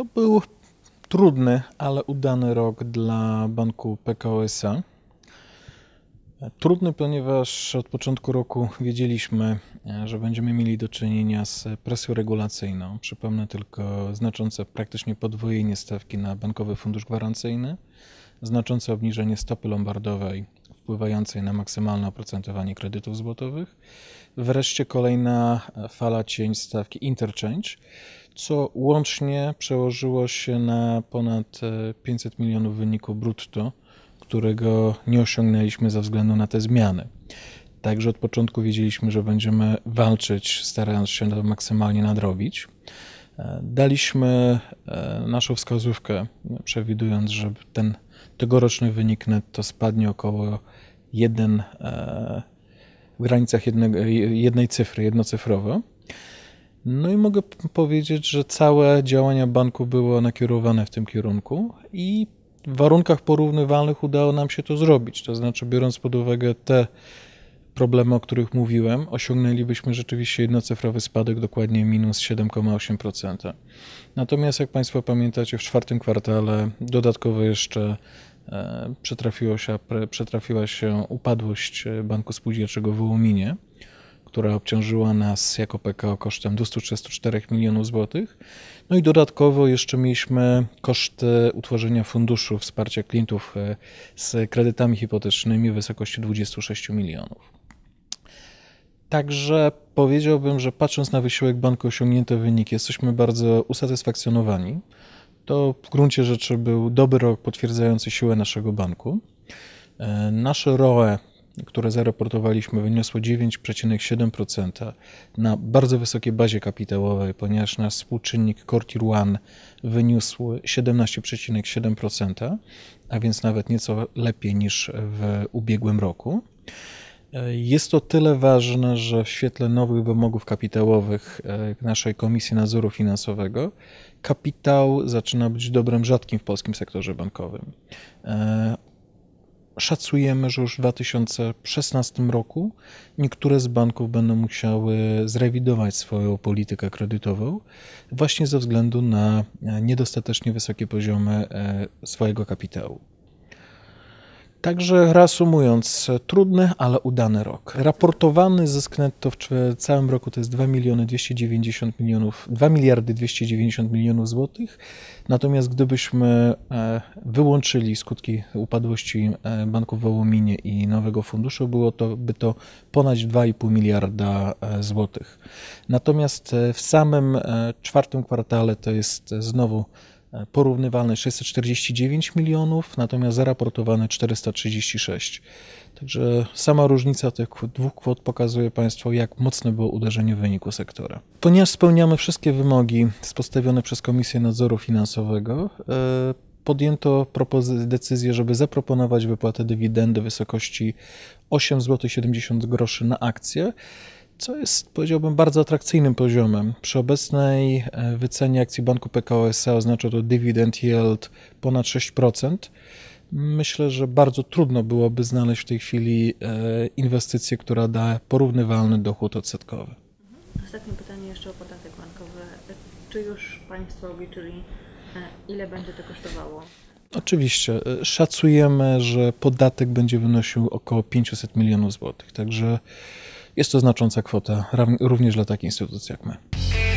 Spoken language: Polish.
To był trudny, ale udany rok dla banku PKO SA. Trudny, ponieważ od początku roku wiedzieliśmy, że będziemy mieli do czynienia z presją regulacyjną. Przypomnę tylko znaczące praktycznie podwojenie stawki na Bankowy Fundusz Gwarancyjny, znaczące obniżenie stopy lombardowej wpływającej na maksymalne oprocentowanie kredytów złotowych. Wreszcie kolejna e, fala cień stawki interchange, co łącznie przełożyło się na ponad 500 e, milionów wyniku brutto, którego nie osiągnęliśmy ze względu na te zmiany. Także od początku wiedzieliśmy, że będziemy walczyć, starając się to maksymalnie nadrobić. Daliśmy e, naszą wskazówkę, przewidując, że ten tegoroczny wynik netto spadnie około 1 e, w granicach jednego, jednej cyfry, jednocyfrowo. No i mogę powiedzieć, że całe działania banku było nakierowane w tym kierunku i w warunkach porównywalnych udało nam się to zrobić. To znaczy, biorąc pod uwagę te problemy, o których mówiłem, osiągnęlibyśmy rzeczywiście jednocyfrowy spadek, dokładnie minus 7,8%. Natomiast, jak Państwo pamiętacie, w czwartym kwartale dodatkowo jeszcze e, przetrafiło się, przetrafiła się upadłość e, Banku Spółdzielczego w Wołominie, która obciążyła nas jako PKO kosztem 234 milionów złotych. No i dodatkowo jeszcze mieliśmy koszty utworzenia funduszu wsparcia klientów e, z kredytami hipotecznymi w wysokości 26 milionów. Także powiedziałbym, że patrząc na wysiłek banku, osiągnięte wyniki, jesteśmy bardzo usatysfakcjonowani. To w gruncie rzeczy był dobry rok potwierdzający siłę naszego banku. E, nasze ROE, które zareportowaliśmy, wyniosło 9,7% na bardzo wysokiej bazie kapitałowej, ponieważ nasz współczynnik Core One wyniósł 17,7%, a więc nawet nieco lepiej niż w ubiegłym roku. Jest to tyle ważne, że w świetle nowych wymogów kapitałowych e, naszej Komisji Nadzoru Finansowego kapitał zaczyna być dobrem rzadkim w polskim sektorze bankowym. E, szacujemy, że już w 2016 roku niektóre z banków będą musiały zrewidować swoją politykę kredytową właśnie ze względu na e, niedostatecznie wysokie poziomy swojego kapitału. Także reasumując, trudny, ale udany rok. Raportowany zysk netto w całym roku to jest 2 miliony 290 milionów, 2 miliardy 290 milionów złotych. Natomiast gdybyśmy e, wyłączyli skutki upadłości e, banku w Wołominie i nowego funduszu, było to by to ponad 2,5 miliarda e, złotych. Natomiast w samym czwartym kwartale to jest znowu porównywalne 649 milionów, natomiast zaraportowane 436. Także sama różnica tych dwóch kwot pokazuje Państwu, jak mocne było uderzenie w wyniku sektora. Ponieważ spełniamy wszystkie wymogi postawione przez Komisję Nadzoru Finansowego, e, podjęto decyzję, żeby zaproponować wypłatę dywidendy w wysokości 8,70 zł na akcję co jest, powiedziałbym, bardzo atrakcyjnym poziomem. Przy obecnej e, wycenie akcji banku PKO S.A. oznacza to dividend yield ponad 6%. Myślę, że bardzo trudno byłoby znaleźć w tej chwili e, inwestycję, która da porównywalny dochód odsetkowy. Mhm. Ostatnie pytanie jeszcze o podatek bankowy. Czy już Państwo obliczyli, e, ile będzie to kosztowało? Oczywiście. Szacujemy, że podatek będzie wynosił około 500 milionów złotych. Także jest to znacząca kwota również dla takiej instytucji jak my.